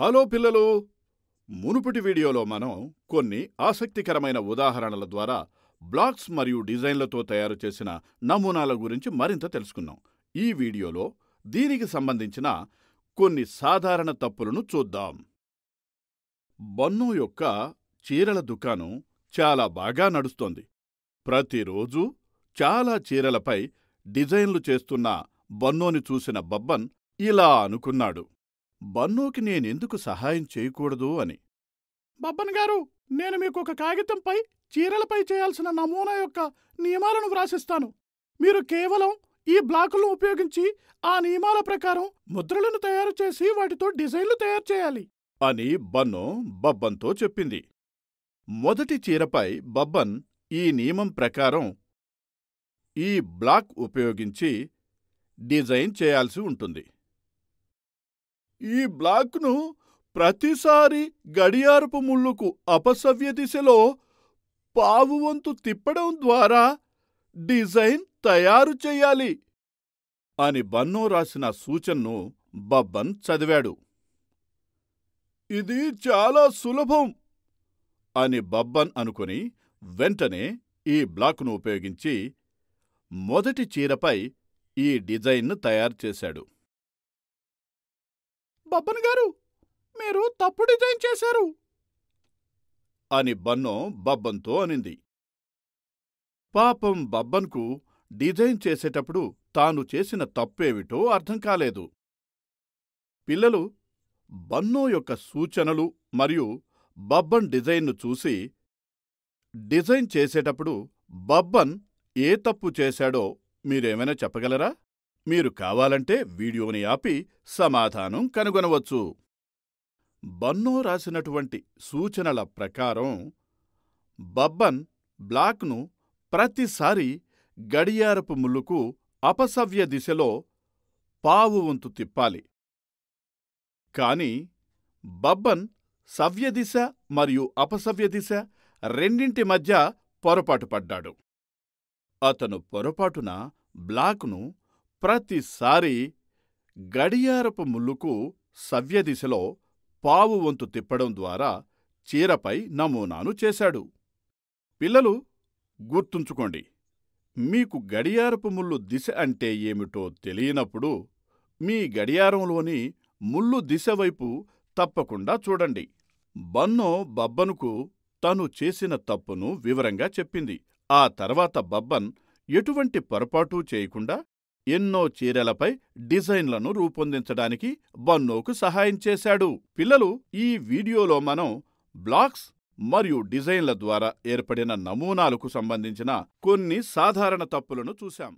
hello పిల్లలు మునుపటి వీడియోలో మనం కొన్ని ఆసక్తికరమైన ఉదాహరణల ద్వారా బ్లాక్స్ మరియు డిజైన్లతో తయారు చేసిన నమూనాల గురించి మరింత తెలుసుకున్నాం ఈ వీడియోలో దీనికి సంబంధించిన కొన్ని సాధారణ తప్పులను చూద్దాం బన్ను యొక్క చీరల దుకాణం చాలా బాగా నడుస్తోంది ప్రతిరోజు చాలా చీరలపై డిజైన్లు చేస్తున్న బన్నోని చూసిన బబ్బన్ ఇలా అనుకున్నాడు బన్నోకి నేనెందుకు సహాయం చేయకూడదు అని బబ్బన్ గారు నేను మీకు ఒక కాగితంపై చీరలపై చేయాల్సిన నమూనా యొక్క నియమాలను వ్రాసిస్తాను మీరు కేవలం ఈ బ్లాకులను ఉపయోగించి ఆ నియమాల ప్రకారం ముద్రలను తయారు చేసి వాటితో డిజైన్లు తయారు చేయాలి అని బన్ను బబ్బన్తో చెప్పింది మొదటి చీరపై బబ్బన్ ఈ నియమం ప్రకారం ఈ బ్లాక్ ఉపయోగించి డిజైన్ చేయాల్సి ఉంటుంది ఈ బ్లాక్ను ప్రతిసారి గడియారపు ముళ్ళుకు అపసవ్య దిశలో పావువంతు తిప్పడం ద్వారా డిజైన్ తయారు చేయాలి అని బన్నో రాసిన సూచనను బబ్బన్ చదివాడు ఇది చాలా సులభం అని బబ్బన్ అనుకుని వెంటనే ఈ బ్లాక్ను ఉపయోగించి మొదటి చీరపై ఈ డిజైన్ను తయారు చేశాడు బబ్బన్ గారు మీరు తప్పు డిజైన్ చేశారు అని బన్నో బబ్బన్తో అనింది పాపం బబ్బన్కు డిజైన్ చేసేటప్పుడు తాను చేసిన తప్పేమిటో అర్థం కాలేదు పిల్లలు బన్నో యొక్క సూచనలు మరియు బబ్బన్ డిజైన్ను చూసి డిజైన్ చేసేటప్పుడు బబ్బన్ ఏ తప్పు చేశాడో మీరేమైనా చెప్పగలరా మీరు కావాలంటే వీడియోని ఆపి సమాధానం కనుగొనవచ్చు బన్నో రాసినటువంటి సూచనల ప్రకారం బబ్బన్ బ్లాక్ను ప్రతిసారి గడియారపు ముల్లుకు అపసవ్య దిశలో పావు వంతు తిప్పాలి కాని బబ్బన్ సవ్యదిశ మరియు అపసవ్య దిశ రెండింటి మధ్య పొరపాటు పడ్డాడు అతను పొరపాటున బ్లాక్ను ప్రతిసారి గడియారపు ముల్లుకు సవ్యదిశలో పావు వంతు తిప్పడం ద్వారా చీరపై నమూనాను చేశాడు పిల్లలు గుర్తుంచుకోండి మీకు గడియారపు ముల్లు దిశ అంటే ఏమిటో తెలియనప్పుడు మీ గడియారంలోని ముల్లు దిశ వైపు తప్పకుండా చూడండి బన్నో బబ్బనుకు తను చేసిన తప్పును వివరంగా చెప్పింది ఆ తర్వాత బబ్బన్ ఎటువంటి పొరపాటూ చేయకుండా ఎన్నో చీరలపై డిజైన్లను రూపొందించడానికి బన్నోకు సహాయం చేశాడు పిల్లలు ఈ వీడియోలో మనం బ్లాక్స్ మరియు డిజైన్ల ద్వారా ఏర్పడిన నమూనాలకు సంబంధించిన కొన్ని సాధారణ తప్పులను చూశాం